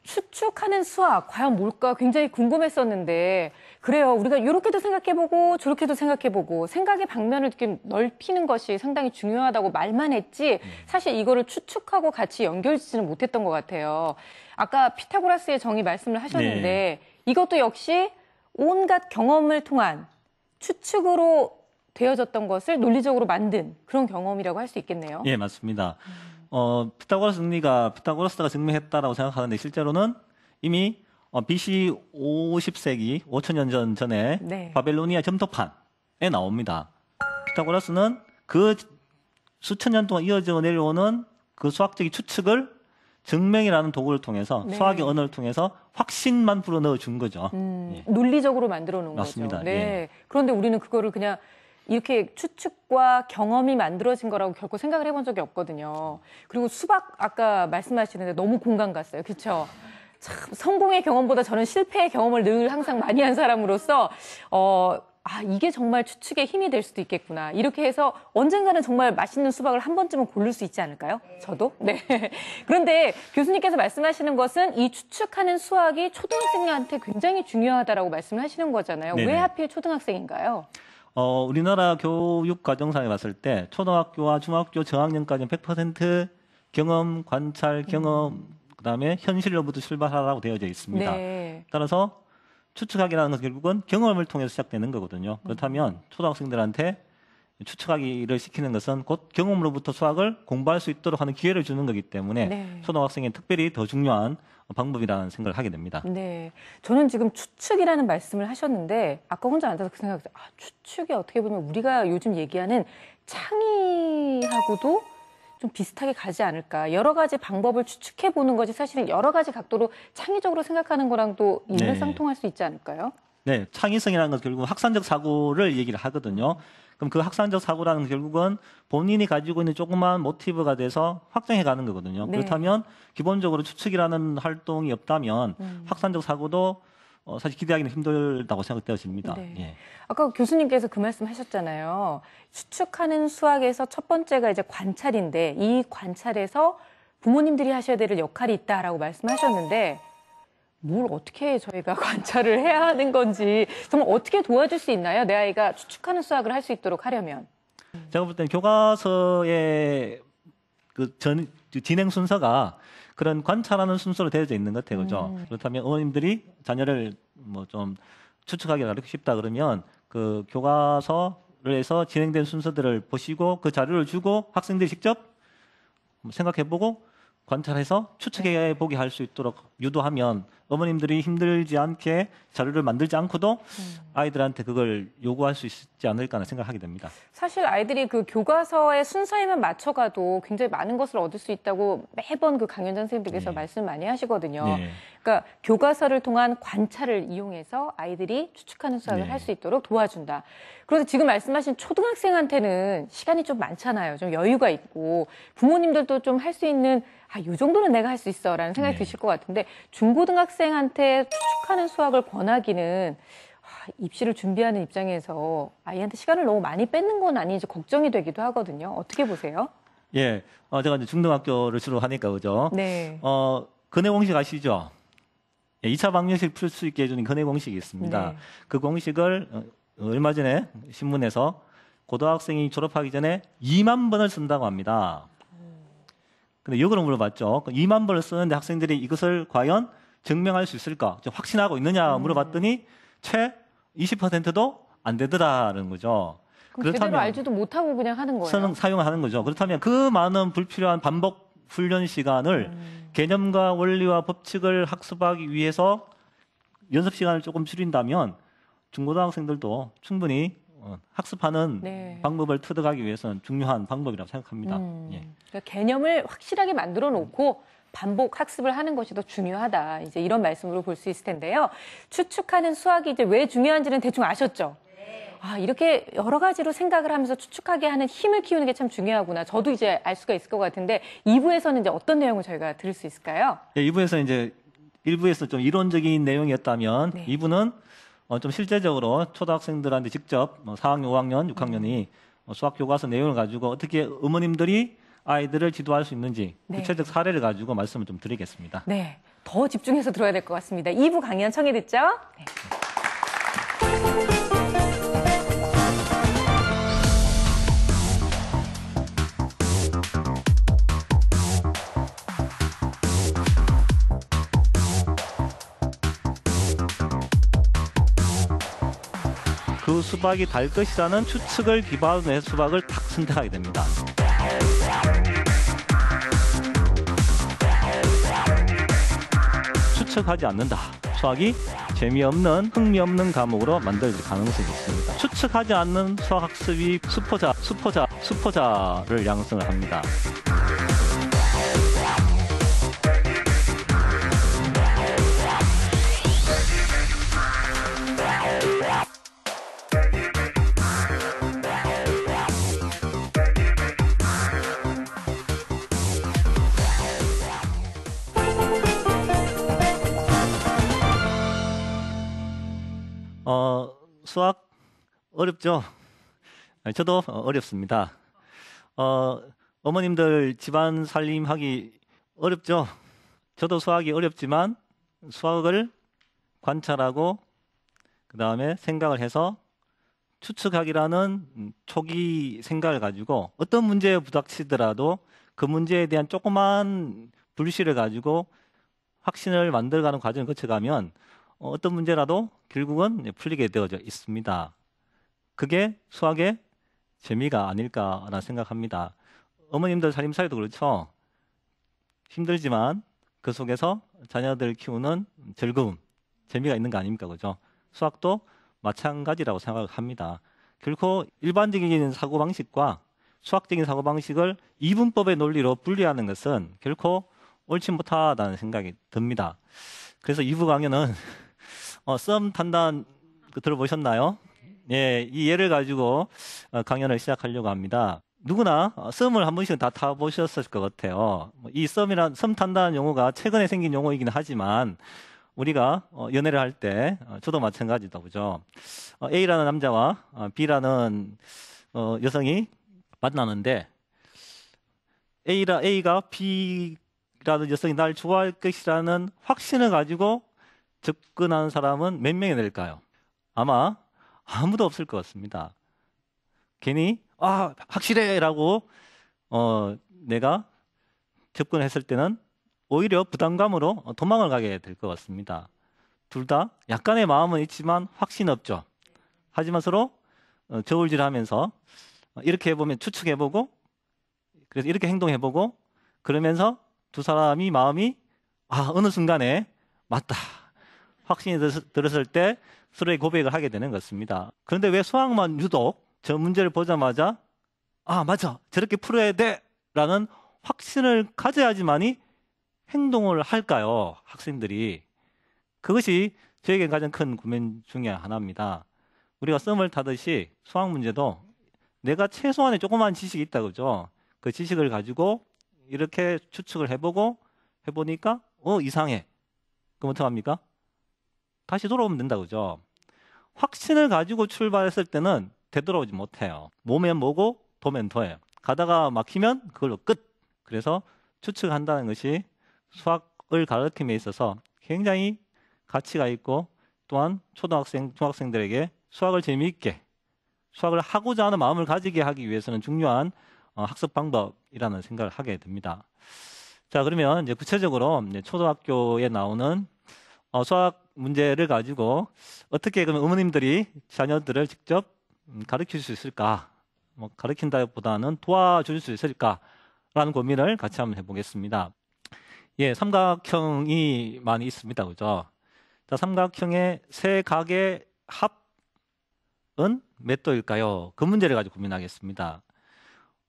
추측하는 수학, 과연 뭘까 굉장히 궁금했었는데, 그래요. 우리가 이렇게도 생각해보고, 저렇게도 생각해보고, 생각의 방면을 이렇게 넓히는 것이 상당히 중요하다고 말만 했지, 사실 이거를 추측하고 같이 연결지지는 못했던 것 같아요. 아까 피타고라스의 정의 말씀을 하셨는데, 네. 이것도 역시 온갖 경험을 통한 추측으로 되어졌던 것을 논리적으로 만든 그런 경험이라고 할 수 있겠네요. 예, 맞습니다. 음. 어, 피타고라스 정리가 피타고라스가 증명했다라고 생각하는데 실제로는 이미 어, BC 50세기 5천년 전 전에 네. 바벨로니아 점토판에 나옵니다. 피타고라스는 그 수천 년 동안 이어져 내려오는 그 수학적인 추측을 증명이라는 도구를 통해서 네. 수학의 언어를 통해서 확신만 불어넣어 준 거죠. 음, 예. 논리적으로 만들어 놓은 거죠. 네. 예. 그런데 우리는 그거를 그냥 이렇게 추측과 경험이 만들어진 거라고 결코 생각을 해본 적이 없거든요. 그리고 수박 아까 말씀하시는데 너무 공감 갔어요. 그쵸참 성공의 경험보다 저는 실패의 경험을 늘 항상 많이 한 사람으로서 어, 아, 이게 정말 추측의 힘이 될 수도 있겠구나. 이렇게 해서 언젠가는 정말 맛있는 수박을 한 번쯤은 고를 수 있지 않을까요? 저도? 네. *laughs* 그런데 교수님께서 말씀하시는 것은 이 추측하는 수학이 초등학생한테 굉장히 중요하다라고 말씀을 하시는 거잖아요. 네네. 왜 하필 초등학생인가요? 어, 우리나라 교육 과정상에 봤을 때 초등학교와 중학교 저학년까지는 100% 경험, 관찰, 음. 경험, 음. 그다음에 현실로부터 출발하라고 되어져 있습니다. 네. 따라서 추측하기라는 것은 결국은 경험을 통해서 시작되는 거거든요. 음. 그렇다면 초등학생들한테 추측하기를 시키는 것은 곧 경험으로부터 수학을 공부할 수 있도록 하는 기회를 주는 거기 때문에 네. 초등학생에 특별히 더 중요한 방법이라는 생각을 하게 됩니다. 네. 저는 지금 추측이라는 말씀을 하셨는데 아까 혼자 앉아서 그 생각이 을 아, 추측이 어떻게 보면 우리가 요즘 얘기하는 창의하고도 좀 비슷하게 가지 않을까. 여러 가지 방법을 추측해 보는 것이 사실은 여러 가지 각도로 창의적으로 생각하는 거랑도 인맥상통할 네. 수 있지 않을까요? 네, 창의성이라는 것은 결국 확산적 사고를 얘기를 하거든요. 그럼 그확산적 사고라는 결국은 본인이 가지고 있는 조그만 모티브가 돼서 확장해 가는 거거든요. 네. 그렇다면 기본적으로 추측이라는 활동이 없다면 음. 확산적 사고도 어, 사실 기대하기는 힘들다고 생각되어집니다. 네. 예. 아까 교수님께서 그 말씀 하셨잖아요. 추측하는 수학에서 첫 번째가 이제 관찰인데 이 관찰에서 부모님들이 하셔야 될 역할이 있다라고 말씀하셨는데 뭘 어떻게 저희가 *laughs* 관찰을 해야 하는 건지 정말 어떻게 도와줄 수 있나요? 내 아이가 추측하는 수학을 할 수 있도록 하려면. 제가 볼 때는 교과서의 그 전, 진행 순서가 그런 관찰하는 순서로 되어져 있는 것 같아요. 그죠? 음. 그렇다면 어머님들이 자녀를 뭐 좀 추측하기가 어렵고 쉽다 그러면 그 교과서를 해서 진행된 순서들을 보시고 그 자료를 주고 학생들이 직접 생각해보고 관찰해서 추측해 네. 보게 할 수 있도록 유도하면 어머님들이 힘들지 않게 자료를 만들지 않고도 음. 아이들한테 그걸 요구할 수 있지 않을까 생각하게 됩니다. 사실 아이들이 그 교과서의 순서에만 맞춰가도 굉장히 많은 것을 얻을 수 있다고 매번 그 강연 선생님들께서 네. 말씀 많이 하시거든요. 네. 그러니까 교과서를 통한 관찰을 이용해서 아이들이 추측하는 수학을 네. 할수 있도록 도와준다. 그래서 지금 말씀하신 초등학생한테는 시간이 좀 많잖아요. 좀 여유가 있고 부모님들도 좀 할 수 있는 아, 요 정도는 내가 할 수 있어라는 생각이 네. 드실 것 같은데 중고등학생 학생한테 축하는 수학을 권하기는 아, 입시를 준비하는 입장에서 아이한테 시간을 너무 많이 뺏는 건 아닌지 걱정이 되기도 하거든요. 어떻게 보세요? 예, 어, 제가 이제 중등학교를 주로 하니까 그죠. 네. 어 근해 공식 아시죠? 예, 2차 방정식 풀 수 있게 해주는 근해 공식이 있습니다. 네. 그 공식을 어, 얼마 전에 신문에서 고등학생이 졸업하기 전에 2만 번을 쓴다고 합니다. 음. 근데 이걸 물어봤죠. 2만 번을 쓰는데 학생들이 이것을 과연 증명할 수 있을까? 확신하고 있느냐 음. 물어봤더니 최 20%도 안 되더라는 거죠. 그렇다면 알지도 못하고 그냥 하는 거예요. 사용하는 거죠. 그렇다면 그 많은 불필요한 반복 훈련 시간을 음. 개념과 원리와 법칙을 학습하기 위해서 연습 시간을 조금 줄인다면 중고등학생들도 충분히 어, 학습하는 네. 방법을 터득하기 위해서는 중요한 방법이라고 생각합니다. 음. 예. 그러니까 개념을 확실하게 만들어 놓고 반복 학습을 하는 것이 더 중요하다. 이제 이런 말씀으로 볼 수 있을 텐데요. 추측하는 수학이 이제 왜 중요한지는 대충 아셨죠? 네. 아, 이렇게 여러 가지로 생각을 하면서 추측하게 하는 힘을 키우는 게 참 중요하구나. 저도 이제 알 수가 있을 것 같은데 2부에서는 이제 어떤 내용을 저희가 들을 수 있을까요? 예, 2부에서 이제 1부에서 좀 이론적인 내용이었다면 네. 2부는 어, 좀 실제적으로 초등학생들한테 직접 뭐 4학년, 5학년, 6학년이 음. 뭐 수학 교과서 내용을 가지고 어떻게 어머님들이 아이들을 지도할 수 있는지 그 네. 구체적 사례를 가지고 말씀을 좀 드리겠습니다. 네. 더 집중해서 들어야 될 것 같습니다. 2부 강연 청해 듣죠. 네. 그 수박이 달 것이라는 추측을 기반으로 해 수박을 탁 선택하게 됩니다. 추측하지 않는다. 수학이 재미없는 흥미없는 과목으로 만들어질 가능성이 있습니다. 추측하지 않는 수학 학습이 수포자, 수포자, 수포자를 양성 합니다. 어렵죠? 저도 어, 어렵습니다. 어, 어머님들 집안 살림하기 어렵죠? 저도 수학이 어렵지만 수학을 관찰하고 그 다음에 생각을 해서 추측하기라는 초기 생각을 가지고 어떤 문제에 부닥치더라도 그 문제에 대한 조그만 불씨를 가지고 확신을 만들어가는 과정을 거쳐가면 어, 어떤 문제라도 결국은 풀리게 되어져 있습니다. 그게 수학의 재미가 아닐까라 생각합니다. 어머님들 살림살이도 그렇죠. 힘들지만 그 속에서 자녀들 키우는 즐거움, 재미가 있는 거 아닙니까? 그죠? 수학도 마찬가지라고 생각합니다. 결코 일반적인 사고방식과 수학적인 사고방식을 이분법의 논리로 분리하는 것은 결코 옳지 못하다는 생각이 듭니다. 그래서 이부 강연은 *laughs* 어, 썸 탄단 들어보셨나요? 예, 이 예를 가지고 어, 강연을 시작하려고 합니다. 누구나 어, 썸을 한 번씩은 다 타보셨을 것 같아요. 뭐, 이 썸이란, 썸 탄다는 용어가 최근에 생긴 용어이긴 하지만, 우리가 어, 연애를 할 때, 저도 마찬가지다, 그죠? A라는 남자와 B라는 여성이 만나는데, A라, A가 B라는 여성이 날 좋아할 것이라는 확신을 가지고 접근하는 사람은 몇 명이 될까요? 아마 아무도 없을 것 같습니다. 괜히 아 확실해라고 어 내가 접근했을 때는 오히려 부담감으로 어, 도망을 가게 될 것 같습니다. 둘 다 약간의 마음은 있지만 확신 없죠. 하지만 서로 어, 저울질하면서 어, 이렇게 해보면 추측해보고 그래서 이렇게 행동해보고 그러면서 두 사람이 마음이 아 어느 순간에 맞다 확신이 들었을 때 서로의 고백을 하게 되는 것입니다. 그런데 왜 수학만 유독 저 문제를 보자마자 아, 맞아. 저렇게 풀어야 돼. 라는 확신을 가져야지만이 행동을 할까요? 학생들이. 그것이 저에게 가장 큰 고민 중에 하나입니다. 우리가 썸을 타듯이 수학 문제도 내가 최소한의 조그만 지식이 있다 그죠? 그 지식을 가지고 이렇게 추측을 해보고 해보니까 어 이상해. 그럼 어떡합니까? 다시 돌아오면 된다 그죠? 확신을 가지고 출발했을 때는 되돌아오지 못해요. 몸에 뭐고 도면 더해요 가다가 막히면 그걸로 끝. 그래서 추측한다는 것이 수학을 가르침에 있어서 굉장히 가치가 있고 또한 초등학생, 중학생들에게 수학을 재미있게 수학을 하고자 하는 마음을 가지게 하기 위해서는 중요한 어, 학습 방법이라는 생각을 하게 됩니다. 자, 그러면 이제 구체적으로 이제 초등학교에 나오는 어, 수학 문제를 가지고 어떻게 그러면 어머님들이 자녀들을 직접 음, 가르칠 수 있을까? 뭐 가르친다기보다는 도와줄 수 있을까라는 고민을 같이 한번 해보겠습니다. 예, 삼각형이 많이 있습니다. 그죠? 자, 삼각형의 세 각의 합은 몇 도일까요? 그 문제를 가지고 고민하겠습니다.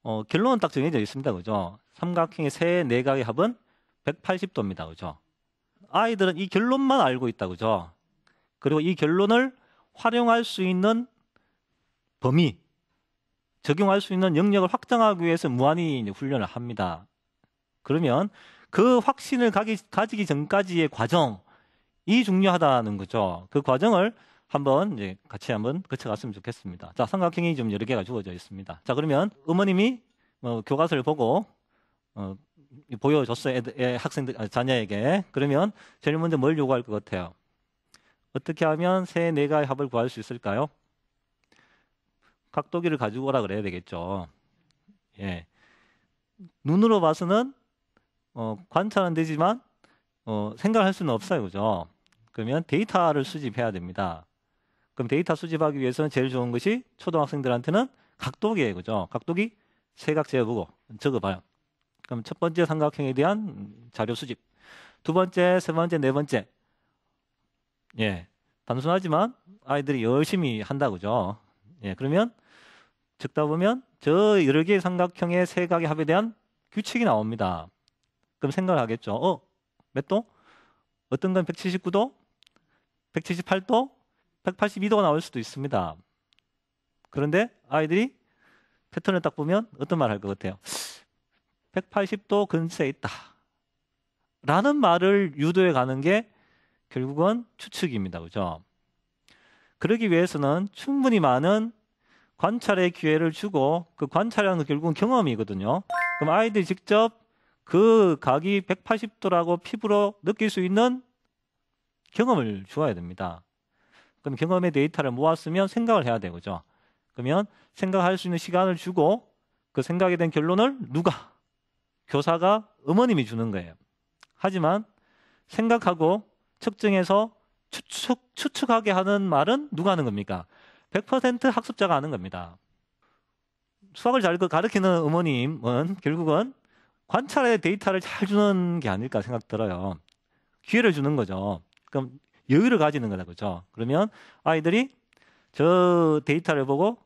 어, 결론은 딱 정해져 있습니다. 그죠? 삼각형의 세 내각의 네 합은 180도입니다. 그죠? 아이들은 이 결론만 알고 있다 그죠? 그리고 이 결론을 활용할 수 있는 범위, 적용할 수 있는 영역을 확장하기 위해서 무한히 훈련을 합니다. 그러면 그 확신을 가기, 가지기 전까지의 과정이 중요하다는 거죠. 그 과정을 한번 이제 같이 한번 거쳐갔으면 좋겠습니다. 자, 삼각형이 좀 여러 개가 주어져 있습니다. 자, 그러면 어머님이 어, 교과서를 보고 어, 보여줬어요. 학생들, 아, 자녀에게. 그러면 제일 먼저 뭘 요구할 것 같아요? 어떻게 하면 새내가 합을 구할 수 있을까요? 각도기를 가지고 오라 그래야 되겠죠. 예. 눈으로 봐서는 어, 관찰은 되지만 어, 생각할 수는 없어요. 그죠? 그러면 데이터를 수집해야 됩니다. 그럼 데이터 수집하기 위해서는 제일 좋은 것이 초등학생들한테는 각도기예요. 그죠? 각도기 세각 재보고 적어봐요. 그럼 첫 번째 삼각형에 대한 자료 수집. 두 번째, 세 번째, 네 번째. 예. 단순하지만 아이들이 열심히 한다그죠 예. 그러면 적다 보면 저 여러 개의 삼각형의 세각의 합에 대한 규칙이 나옵니다. 그럼 생각을 하겠죠. 어, 몇 도? 어떤 건 179도, 178도, 182도가 나올 수도 있습니다. 그런데 아이들이 패턴을 딱 보면 어떤 말 할 것 같아요? 180도 근처에 있다. 라는 말을 유도해 가는 게 결국은 추측입니다. 그죠? 그러기 위해서는 충분히 많은 관찰의 기회를 주고 그관찰하는건 결국은 경험이거든요. 그럼 아이들이 직접 그 각이 180도라고 피부로 느낄 수 있는 경험을 주어야 됩니다. 그럼 경험의 데이터를 모았으면 생각을 해야 되죠. 그러면 생각할 수 있는 시간을 주고 그 생각에 대한 결론을 누가 교사가 어머님이 주는 거예요. 하지만 생각하고 측정해서 추측, 추측하게 하는 말은 누가 하는 겁니까? 100% 학습자가 하는 겁니다. 수학을 잘 그 가르치는 어머님은 결국은 관찰의 데이터를 잘 주는 게 아닐까 생각 들어요. 기회를 주는 거죠. 그럼 여유를 가지는 거다, 그죠? 그러면 아이들이 저 데이터를 보고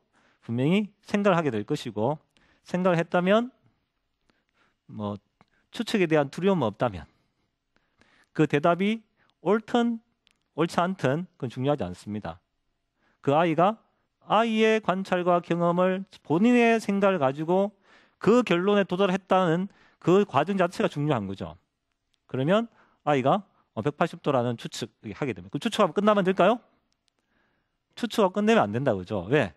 분명히 생각을 하게 될 것이고, 생각을 했다면 뭐 추측에 대한 두려움 없다면 그 대답이 옳든 옳지 않든 그건 중요하지 않습니다. 그 아이가 아이의 관찰과 경험을 본인의 생각을 가지고 그 결론에 도달했다는 그 과정 자체가 중요한 거죠. 그러면 아이가 180도라는 어, 추측을 하게 됩니다. 그 추측하면 끝나면 될까요? 추측하고 끝내면 안 된다 그죠? 왜?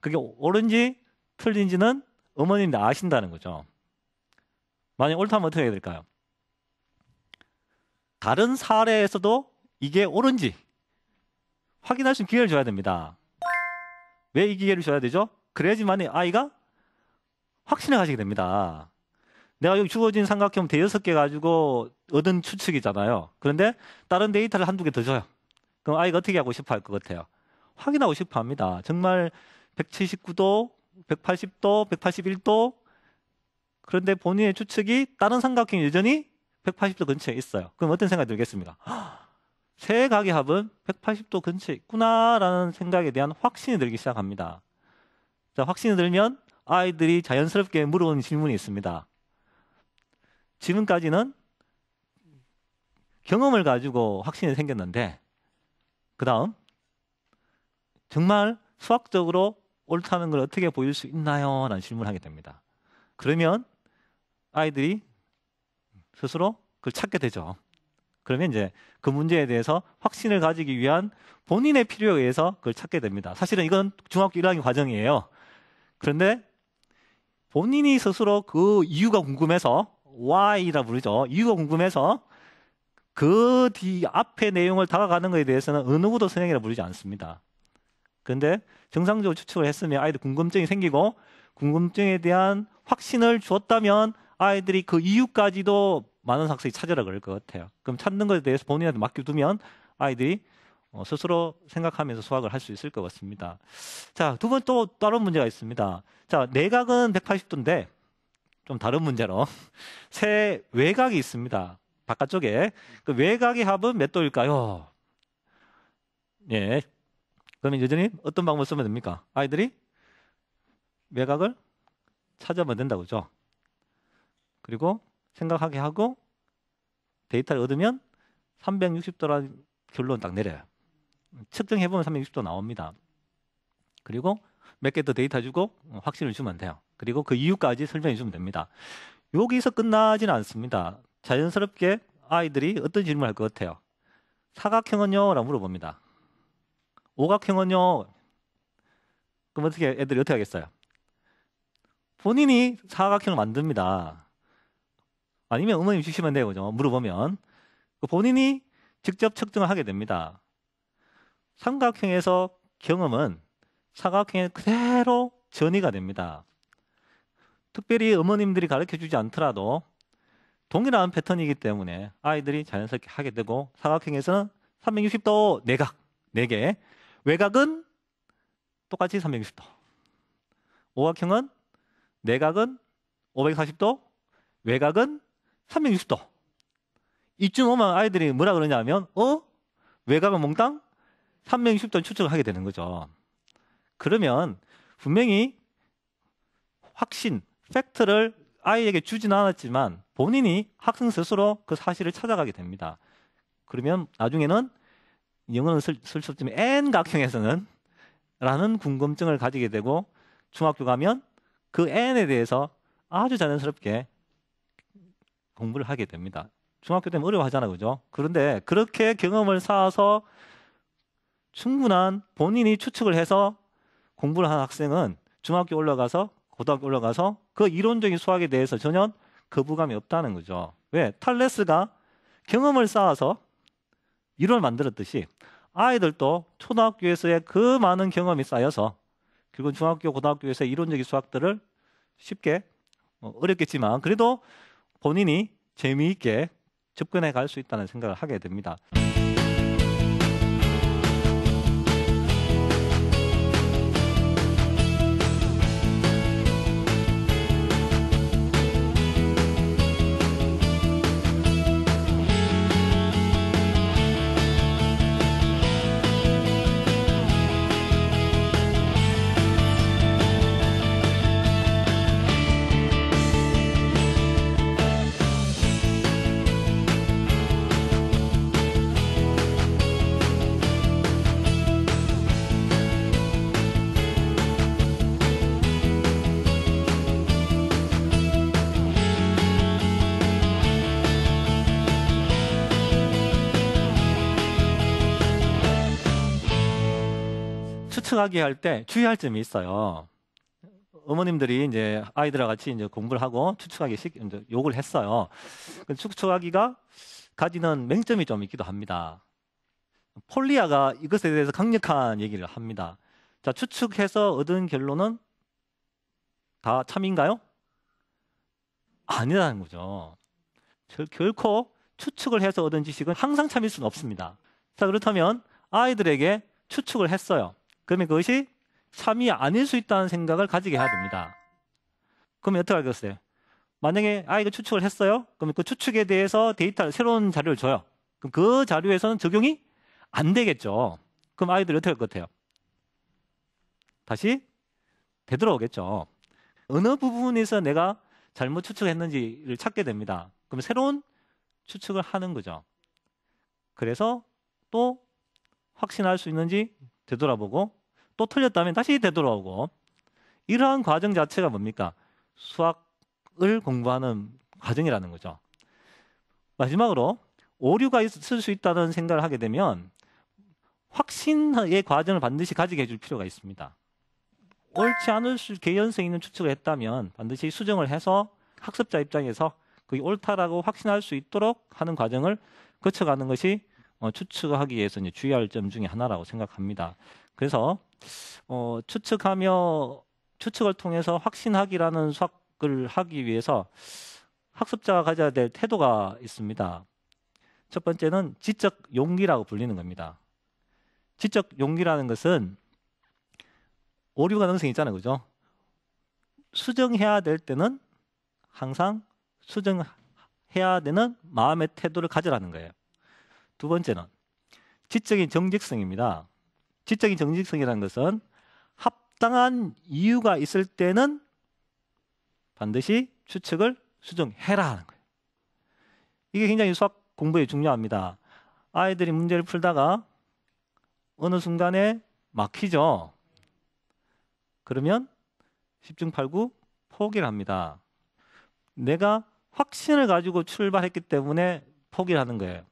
그게 옳은지 틀린지는 어머님이 아신다는 거죠. 만약 옳다면 어떻게 해야 될까요? 다른 사례에서도 이게 옳은지 확인할 수 있는 기회를 줘야 됩니다. 왜 이 기회를 줘야 되죠? 그래야지만 아이가 확신을 가지게 됩니다. 내가 여기 주어진 삼각형 대여섯 개 가지고 얻은 추측이잖아요. 그런데 다른 데이터를 한두 개 더 줘요. 그럼 아이가 어떻게 하고 싶어 할 것 같아요? 확인하고 싶어 합니다. 정말 179도, 180도, 181도, 그런데 본인의 추측이 다른 삼각형이 여전히 180도 근처에 있어요. 그럼 어떤 생각이 들겠습니까? 세 아, 각의 합은 180도 근처에 있구나라는 생각에 대한 확신이 들기 시작합니다. 자, 확신이 들면 아이들이 자연스럽게 물어보는 질문이 있습니다. 지금까지는 경험을 가지고 확신이 생겼는데, 그 다음, 정말 수학적으로 옳다는 걸 어떻게 보일 수 있나요? 라는 질문을 하게 됩니다. 그러면 아이들이 스스로 그걸 찾게 되죠. 그러면 이제 그 문제에 대해서 확신을 가지기 위한 본인의 필요에 의해서 그걸 찾게 됩니다. 사실은 이건 중학교 1학년 과정이에요. 그런데 본인이 스스로 그 이유가 궁금해서 why라 부르죠. 이유가 궁금해서 그 뒤 앞에 내용을 다가가는 것에 대해서는 어느 구도 선행이라 부르지 않습니다. 그런데 정상적으로 추측을 했으면 아이들 궁금증이 생기고 궁금증에 대한 확신을 주었다면 아이들이 그 이유까지도 많은 학생이 찾으라 그럴 것 같아요. 그럼 찾는 것에 대해서 본인한테 맡겨두면 아이들이 어, 스스로 생각하면서 수학을 할 수 있을 것 같습니다. 자, 두 번 또 다른 문제가 있습니다. 자, 내각은 180도인데 좀 다른 문제로 *laughs* 새외각이 있습니다. 바깥쪽에 그외각의 합은 몇 도일까요? 예. 그러면 여전히 어떤 방법을 쓰면 됩니까? 아이들이 외각을 찾아보면 된다고죠. 그 그리고 생각하게 하고 데이터를 얻으면 360도라 결론 딱 내려요. 측정해 보면 360도 나옵니다. 그리고 몇 개 더 데이터 주고 확신을 주면 돼요. 그리고 그 이유까지 설명해 주면 됩니다. 여기서 끝나지는 않습니다. 자연스럽게 아이들이 어떤 질문을 할 것 같아요. 사각형은요? 라고 물어봅니다. 오각형은요? 그럼 어떻게 애들이 어떻게 하겠어요? 본인이 사각형을 만듭니다. 아니면 어머님 주시면 돼요. 그죠? 물어보면. 그 본인이 직접 측정을 하게 됩니다. 삼각형에서 경험은 사각형에 그대로 전이가 됩니다. 특별히 어머님들이 가르쳐 주지 않더라도 동일한 패턴이기 때문에 아이들이 자연스럽게 하게 되고 사각형에서는 360도 내각 4개 외각은 똑같이 360도 오각형은 내각은 540도 외각은 360도. 이쯤 오면 아이들이 뭐라 그러냐면, 어? 왜 가면 몽땅 360도 추측을 하게 되는 거죠. 그러면 분명히 확신, 팩트를 아이에게 주진 않았지만 본인이 학생 스스로 그 사실을 찾아가게 됩니다. 그러면 나중에는 영어는 쓸 수 없지만 N각형에서는 라는 궁금증을 가지게 되고 중학교 가면 그 N에 대해서 아주 자연스럽게 공부를 하게 됩니다. 중학교 때면 어려워하잖아, 요 그죠? 그런데 그렇게 경험을 쌓아서 충분한 본인이 추측을 해서 공부를 한 학생은 중학교 올라가서 고등학교 올라가서 그 이론적인 수학에 대해서 전혀 거부감이 없다는 거죠. 왜? 탈레스가 경험을 쌓아서 이론을 만들었듯이 아이들도 초등학교에서의 그 많은 경험이 쌓여서 결국 중학교, 고등학교에서 이론적인 수학들을 쉽게 뭐 어렵겠지만 그래도 본인이 재미있게 접근해 갈 수 있다는 생각을 하게 됩니다. 해석하게 할때 주의할 점이 있어요. 어머님들이 이제 아이들하고 같이 이제 공부를 하고 추측하기 식 이제 욕을 했어요. 그 추측하기가 가지는 맹점이 좀 있기도 합니다. 폴리아가 이것에 대해서 강력한 얘기를 합니다. 자, 추측해서 얻은 결론은 다 참인가요? 아니라는 거죠. 결코 추측을 해서 얻은 지식은 항상 참일 수는 없습니다. 자, 그렇다면 아이들에게 추측을 했어요. 그러면 그것이 참이 아닐 수 있다는 생각을 가지게 해야 됩니다. 그러면 어떻게 알겠어요? 만약에 아이가 추측을 했어요. 그러면 그 추측에 대해서 데이터 를 새로운 자료를 줘요. 그럼 그 자료에서는 적용이 안 되겠죠. 그럼 아이들이 어떻게 할 것 같아요? 다시 되돌아오겠죠. 어느 부분에서 내가 잘못 추측했는지를 찾게 됩니다. 그럼 새로운 추측을 하는 거죠. 그래서 또 확신할 수 있는지 되돌아보고 또 틀렸다면 다시 되돌아오고 이러한 과정 자체가 뭡니까? 수학을 공부하는 과정이라는 거죠. 마지막으로 오류가 있을 수 있다는 생각을 하게 되면 확신의 과정을 반드시 가지게 해줄 필요가 있습니다. 옳지 않을 수 개연성 있는 추측을 했다면 반드시 수정을 해서 학습자 입장에서 그게 옳다라고 확신할 수 있도록 하는 과정을 거쳐가는 것이 어, 추측하기 위해서 이제 주의할 점 중에 하나라고 생각합니다. 그래서 어, 추측하며 추측을 통해서 확신하기라는 수학을 하기 위해서 학습자가 가져야 될 태도가 있습니다. 첫 번째는 지적 용기라고 불리는 겁니다. 지적 용기라는 것은 오류 가능성이 있잖아요. 그죠? 수정해야 될 때는 항상 수정해야 되는 마음의 태도를 가져라는 거예요. 두 번째는 지적인 정직성입니다. 지적인 정직성이라는 것은 합당한 이유가 있을 때는 반드시 추측을 수정해라 하는 거예요. 이게 굉장히 수학 공부에 중요합니다. 아이들이 문제를 풀다가 어느 순간에 막히죠. 그러면 1 0중8구 포기를 합니다. 내가 확신을 가지고 출발했기 때문에 포기를 하는 거예요.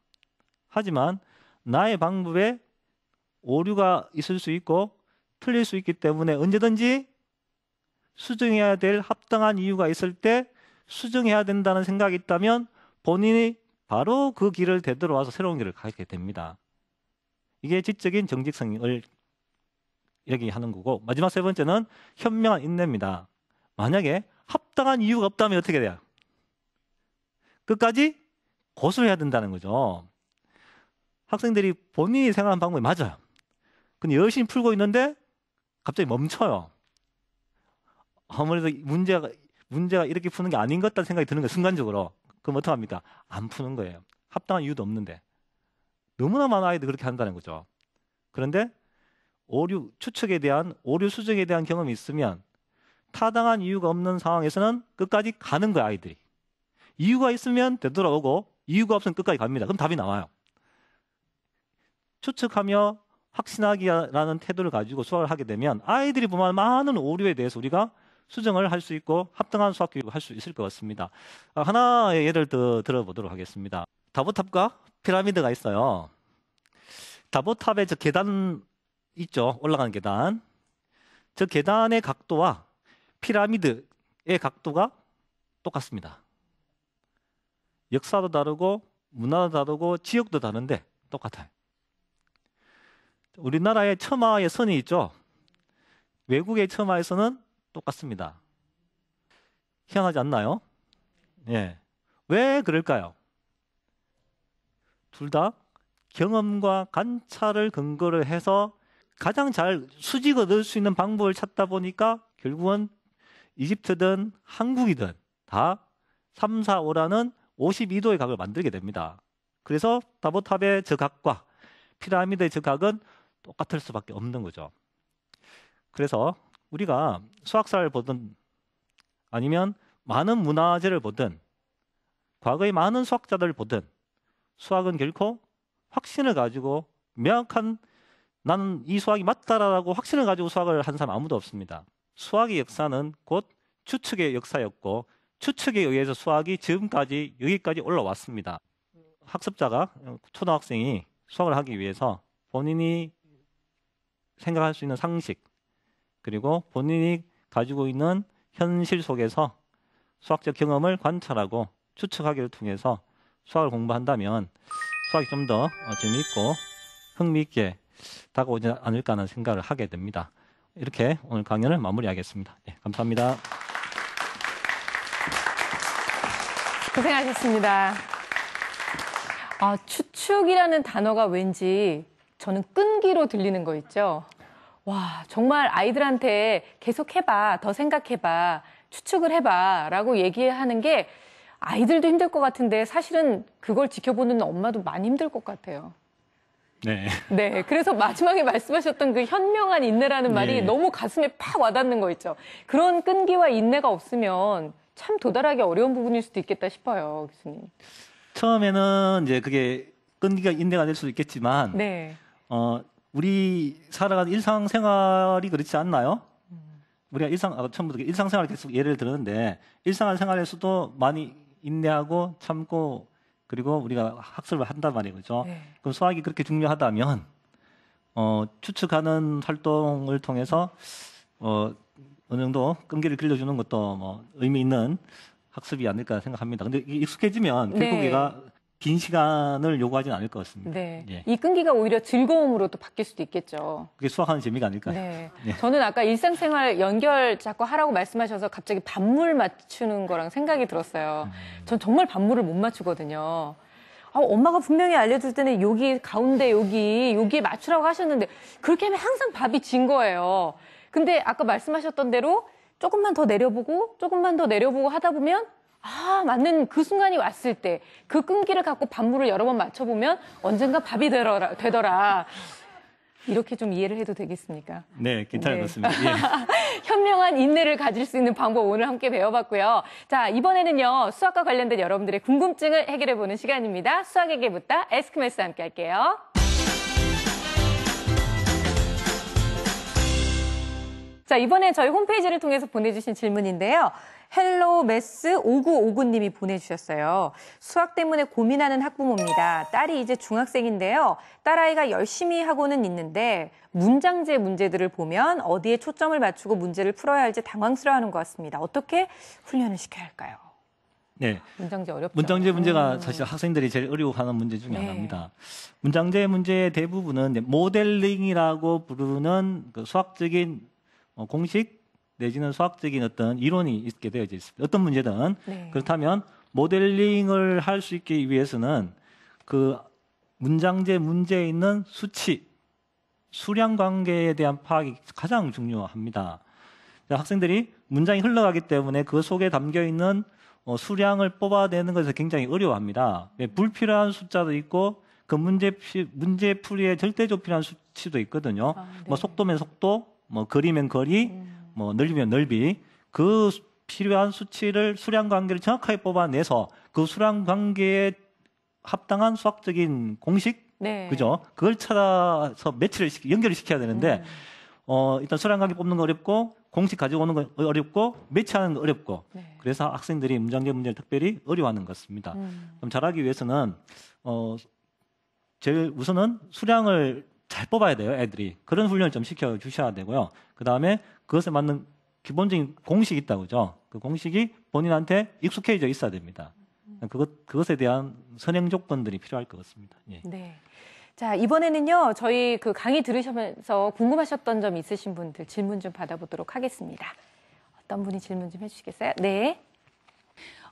하지만 나의 방법에 오류가 있을 수 있고 틀릴 수 있기 때문에 언제든지 수정해야 될 합당한 이유가 있을 때 수정해야 된다는 생각이 있다면 본인이 바로 그 길을 되돌아와서 새로운 길을 가게 됩니다. 이게 지적인 정직성을 이렇게 하는 거고 마지막 세 번째는 현명한 인내입니다. 만약에 합당한 이유가 없다면 어떻게 돼요? 끝까지 고수를 해야 된다는 거죠. 학생들이 본인이 생각한 방법이 맞아요. 근데 열심히 풀고 있는데 갑자기 멈춰요. 아무래도 문제가 문제가 이렇게 푸는 게 아닌 것 같다는 생각이 드는 거예요. 순간적으로. 그럼 어떡합니까? 안 푸는 거예요. 합당한 이유도 없는데. 너무나 많은 아이들이 그렇게 한다는 거죠. 그런데 오류 추측에 대한 오류 수정에 대한 경험이 있으면 타당한 이유가 없는 상황에서는 끝까지 가는 거예요, 아이들이. 이유가 있으면 되돌아오고 이유가 없으면 끝까지 갑니다. 그럼 답이 나와요. 추측하며 확신하기라는 태도를 가지고 수학을 하게 되면 아이들이 보면 많은 오류에 대해서 우리가 수정을 할 수 있고 합당한 수학 교육을 할 수 있을 것 같습니다. 아, 하나의 예를 더 들어보도록 하겠습니다. 다보탑과 피라미드가 있어요. 다보탑에 저 계단 있죠. 올라가는 계단. 저 계단의 각도와 피라미드의 각도가 똑같습니다. 역사도 다르고 문화도 다르고 지역도 다른데 똑같아요. 우리나라의 처마의 선이 있죠. 외국의 처마에서는 똑같습니다. 희한하지 않나요? 예. 왜 그럴까요? 둘 다 경험과 관찰을 근거를 해서 가장 잘 수직 얻을 수 있는 방법을 찾다 보니까 결국은 이집트든 한국이든 다 3, 4, 5라는 52도의 각을 만들게 됩니다. 그래서 다보탑의 저 각과 피라미드의 저 각은 똑같을 수밖에 없는 거죠. 그래서 우리가 수학사를 보든 아니면 많은 문화재를 보든 과거의 많은 수학자들을 보든 수학은 결코 확신을 가지고 명확한 나는 이 수학이 맞다라고 확신을 가지고 수학을 한 사람 아무도 없습니다. 수학의 역사는 곧 추측의 역사였고 추측에 의해서 수학이 지금까지 여기까지 올라왔습니다. 학습자가 초등학생이 수학을 하기 위해서 본인이 생각할 수 있는 상식 그리고 본인이 가지고 있는 현실 속에서 수학적 경험을 관찰하고 추측하기를 통해서 수학을 공부한다면 수학이 좀더 어, 재미있고 흥미있게 다가오지 않을까 하는 생각을 하게 됩니다. 이렇게 오늘 강연을 마무리하겠습니다. 네, 감사합니다. 고생하셨습니다. 아, 추측이라는 단어가 왠지 저는 끈기로 들리는 거 있죠. 와, 정말 아이들한테 계속 해봐, 더 생각해봐, 추측을 해봐 라고 얘기하는 게 아이들도 힘들 것 같은데 사실은 그걸 지켜보는 엄마도 많이 힘들 것 같아요. 네. 네. 그래서 마지막에 말씀하셨던 그 현명한 인내라는 네. 말이 네. 너무 가슴에 팍 와닿는 거 있죠. 그런 끈기와 인내가 없으면 참 도달하기 어려운 부분일 수도 있겠다 싶어요, 교수님. 처음에는 이제 그게 끈기가 인내가 될 수도 있겠지만 네. 어, 우리 살아가는 일상생활이 그렇지 않나요? 우리가 일상 아, 처음부터 일상생활 계속 예를 들었는데 일상생활에서도 많이 인내하고 참고 그리고 우리가 학습을 한단 말이죠. 네. 그럼 수학이 그렇게 중요하다면 어, 추측하는 활동을 통해서 어, 어느 정도 끈기를 길러주는 것도 뭐 의미 있는 학습이 아닐까 생각합니다. 근데 익숙해지면 결국 네. 얘가 긴 시간을 요구하진 않을 것 같습니다. 네. 예. 이 끈기가 오히려 즐거움으로 또 바뀔 수도 있겠죠. 그게 수학하는 재미가 아닐까요? 네. 예. 저는 아까 일상생활 연결 자꾸 하라고 말씀하셔서 갑자기 반물 맞추는 거랑 생각이 들었어요. 음. 전 정말 반물을 못 맞추거든요. 아, 엄마가 분명히 알려줄 때는 여기 가운데 여기 여기에 맞추라고 하셨는데 그렇게 하면 항상 밥이 진 거예요. 근데 아까 말씀하셨던 대로 조금만 더 내려보고 조금만 더 내려보고 하다 보면 아, 맞는 그 순간이 왔을 때, 그 끈기를 갖고 밥물을 여러 번 맞춰보면 언젠가 밥이 되더라, 되더라. 이렇게 좀 이해를 해도 되겠습니까? 네, 괜찮습니다. 네. *laughs* 예. 현명한 인내를 가질 수 있는 방법 오늘 함께 배워봤고요. 자, 이번에는요, 수학과 관련된 여러분들의 궁금증을 해결해보는 시간입니다. 수학에게 묻다, 에스크메스 함께 할게요. 자, 이번에 저희 홈페이지를 통해서 보내주신 질문인데요. 헬로메스5959님이 보내주셨어요. 수학 때문에 고민하는 학부모입니다. 딸이 이제 중학생인데요. 딸아이가 열심히 하고는 있는데 문장제 문제들을 보면 어디에 초점을 맞추고 문제를 풀어야 할지 당황스러워하는 것 같습니다. 어떻게 훈련을 시켜야 할까요? 네. 문장제 어렵죠. 문장제 문제가 음. 사실 학생들이 제일 어려워하는 문제 중에 네. 하나입니다. 문장제 문제의 대부분은 모델링이라고 부르는 그 수학적인 어, 공식 내지는 수학적인 어떤 이론이 있게 되어져 있습니다. 어떤 문제든 네. 그렇다면 모델링을 할 수 있기 위해서는 그 문장제 문제에 있는 수치, 수량 관계에 대한 파악이 가장 중요합니다. 학생들이 문장이 흘러가기 때문에 그 속에 담겨 있는 어, 수량을 뽑아내는 것에서 굉장히 어려워합니다. 예, 불필요한 숫자도 있고 그 문제 문제 풀이에 절대적 필요한 수치도 있거든요. 아, 네. 뭐 속도면 속도, 뭐 거리면 거리, 음. 뭐 넓이면 넓이 그 필요한 수치를 수량 관계를 정확하게 뽑아내서 그 수량 관계에 합당한 수학적인 공식 네. 그죠? 그걸 찾아서 매치를 시키, 연결을 시켜야 되는데 음. 어 일단 수량 관계 뽑는 거 어렵고 공식 가지고 오는 거 어렵고 매치하는 거 어렵고 네. 그래서 학생들이 문장제 문제를 특별히 어려워하는 것 같습니다. 음. 그럼 잘하기 위해서는 어 제일 우선은 수량을 잘 뽑아야 돼요, 애들이. 그런 훈련을 좀 시켜 주셔야 되고요. 그 다음에 그것에 맞는 기본적인 공식이 있다고 그죠? 그 공식이 본인한테 익숙해져 있어야 됩니다. 그것, 그것에 대한 선행 조건들이 필요할 것 같습니다. 예. 네. 자, 이번에는요, 저희 그 강의 들으시면서 궁금하셨던 점 있으신 분들 질문 좀 받아보도록 하겠습니다. 어떤 분이 질문 좀 해주시겠어요? 네.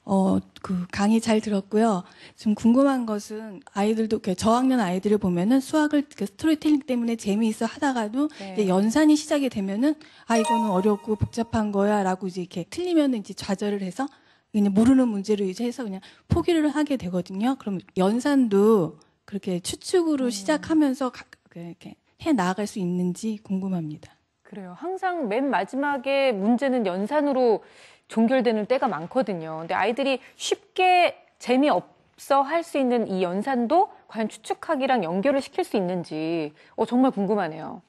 어, 그 강의 잘 들었고요. 지금 궁금한 것은 아이들도 저학년 아이들을 보면은 수학을 그 스토리텔링 때문에 재미있어 하다가도 네. 이제 연산이 시작이 되면은 아 이거는 어렵고 복잡한 거야라고 이제 이렇게 틀리면은 이제 좌절을 해서 그냥 모르는 문제로 이제 해서 그냥 포기를 하게 되거든요. 그럼 연산도 그렇게 추측으로 음. 시작하면서 가, 그 이렇게 해나갈수 있는지 궁금합니다. 그래요. 항상 맨 마지막에 문제는 연산으로 종결되는 때가 많거든요. 근데 아이들이 쉽게 재미없어 할 수 있는 이 연산도 과연 추측하기랑 연결을 시킬 수 있는지 어, 정말 궁금하네요.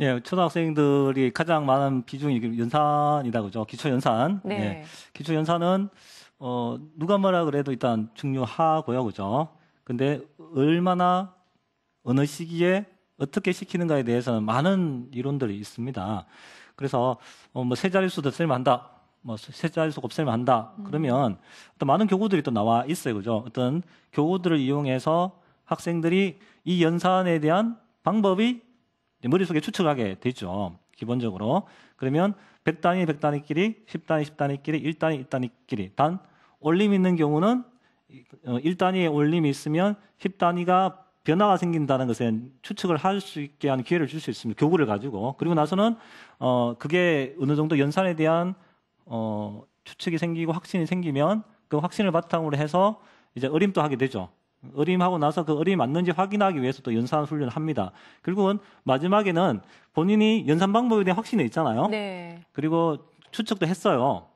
예, 초등학생들이 가장 많은 비중이 연산이다 그죠? 기초 연산. 네. 예, 기초 연산은 어 누가 뭐라 그래도 일단 중요하고요, 그죠? 근데 얼마나 어느 시기에 어떻게 시키는가에 대해서는 많은 이론들이 있습니다. 그래서 어, 뭐세 자릿수도 쓸만다 뭐세자수가 없애면 한다. 음. 그러면 또 많은 교구들이 또 나와 있어요. 그죠? 어떤 교구들을 이용해서 학생들이 이 연산에 대한 방법이 머릿속에 추측하게 되죠. 기본적으로. 그러면 100단위, 100단위끼리, 10단위, 10단위끼리, 1단위, 1단위끼리. 단, 올림 있는 경우는 1단위에 어, 올림이 있으면 10단위가 변화가 생긴다는 것에 추측을 할 수 있게 하는 기회를 줄 수 있습니다. 교구를 가지고. 그리고 나서는, 어, 그게 어느 정도 연산에 대한 어, 추측이 생기고 확신이 생기면 그 확신을 바탕으로 해서 이제 어림도 하게 되죠. 어림하고 나서 그 어림이 맞는지 확인하기 위해서 또 연산 훈련을 합니다. 결국은 마지막에는 본인이 연산 방법에 대한 확신이 있잖아요. 네. 그리고 추측도 했어요.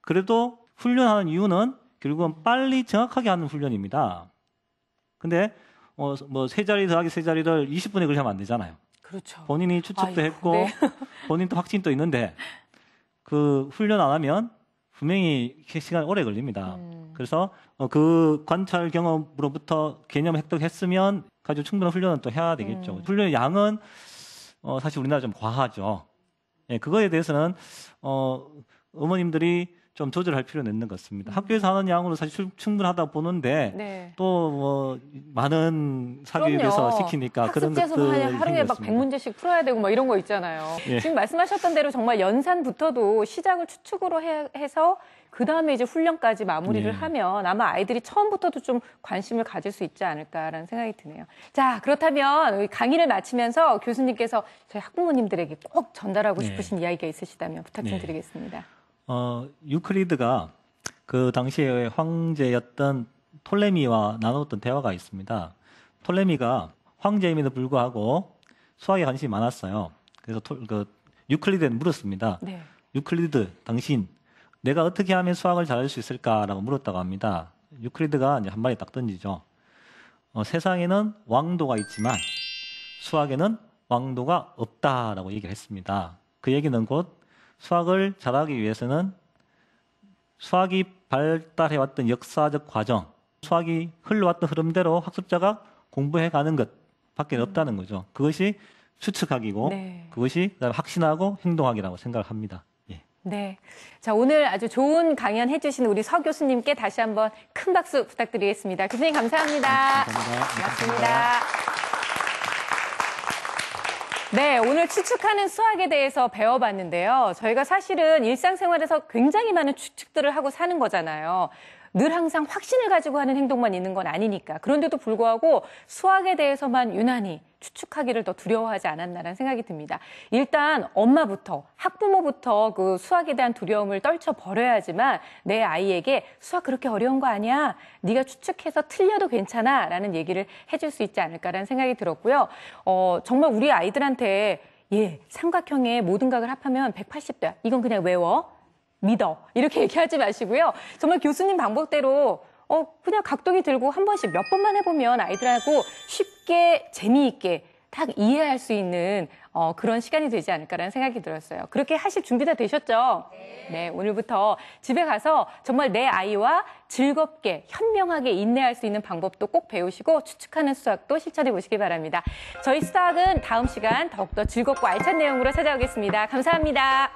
그래도 훈련하는 이유는 결국은 빨리 정확하게 하는 훈련입니다. 근데 어, 뭐세 자리 더하기 세 자리를 20분에 그리면 안 되잖아요. 그렇죠. 본인이 추측도 아이고, 했고 네. 본인도 확신도 있는데 그 훈련 안 하면 분명히 시간 오래 걸립니다. 음. 그래서 어, 그 관찰 경험으로부터 개념 획득했으면 가지고 충분한 훈련은 또 해야 되겠죠. 음. 훈련의 양은 어, 사실 우리나라 좀 과하죠. 예, 그거에 대해서는 어, 어머님들이 좀 조절할 필요는 있는 것 같습니다. 음. 학교에서 하는 양으로 사실 충분하다 보는데 네. 또뭐 많은 사교육에서 시키니까 그런 것들 뭐 하루에 막 100문제씩 풀어야 되고 막 뭐 이런 거 있잖아요. 예. 지금 말씀하셨던 대로 정말 연산부터도 시작을 추측으로 해, 해서 그 다음에 이제 훈련까지 마무리를 네. 하면 아마 아이들이 처음부터도 좀 관심을 가질 수 있지 않을까라는 생각이 드네요. 자, 그렇다면 강의를 마치면서 교수님께서 저희 학부모님들에게 꼭 전달하고 네. 싶으신 이야기가 있으시다면 부탁 네. 드리겠습니다. 어, 유크리드가 그 당시에 황제였던 톨레미와 나눴던 대화가 있습니다. 톨레미가 황제임에도 불구하고 수학에 관심이 많았어요. 그래서 톨, 그 유클리드는 물었습니다. 네. 유클리드 당신 내가 어떻게 하면 수학을 잘할 수 있을까라고 물었다고 합니다. 유클리드가 이제 한 마리 딱 던지죠. 어, 세상에는 왕도가 있지만 수학에는 왕도가 없다라고 얘기를 했습니다. 그 얘기는 곧 수학을 잘하기 위해서는 수학이 발달해왔던 역사적 과정, 수학이 흘러왔던 흐름대로 학습자가 공부해가는 것밖에 없다는 거죠. 그것이 추측학이고 네. 그것이 확신하고 행동학이라고 생각을 합니다. 예. 네. 자, 오늘 아주 좋은 강연 해주신 우리 서 교수님께 다시 한번 큰 박수 부탁드리겠습니다. 교수님 감사합니다. 네, 감사합니다. 네, 고맙습니다. 감사합니다. 네, 오늘 추측하는 수학에 대해서 배워봤는데요. 저희가 사실은 일상생활에서 굉장히 많은 추측들을 하고 사는 거잖아요. 늘 항상 확신을 가지고 하는 행동만 있는 건 아니니까. 그런데도 불구하고 수학에 대해서만 유난히 추측하기를 더 두려워하지 않았나라는 생각이 듭니다. 일단 엄마부터 학부모부터 그 수학에 대한 두려움을 떨쳐 버려야지만 내 아이에게 수학 그렇게 어려운 거 아니야. 네가 추측해서 틀려도 괜찮아라는 얘기를 해줄 수 있지 않을까라는 생각이 들었고요. 어, 정말 우리 아이들한테 예, 삼각형의 모든 각을 합하면 180도야. 이건 그냥 외워. 믿어. 이렇게 *laughs* 얘기하지 마시고요. 정말 교수님 방법대로 어, 그냥 각도기 들고 한 번씩 몇 번만 해보면 아이들하고 쉽게 재미있게 딱 이해할 수 있는 어, 그런 시간이 되지 않을까라는 생각이 들었어요. 그렇게 하실 준비 다 되셨죠? 네. 네. 오늘부터 집에 가서 정말 내 아이와 즐겁게 현명하게 인내할 수 있는 방법도 꼭 배우시고 추측하는 수학도 실천해 보시기 바랍니다. 저희 수학은 다음 시간 더욱더 즐겁고 알찬 내용으로 찾아오겠습니다. 감사합니다.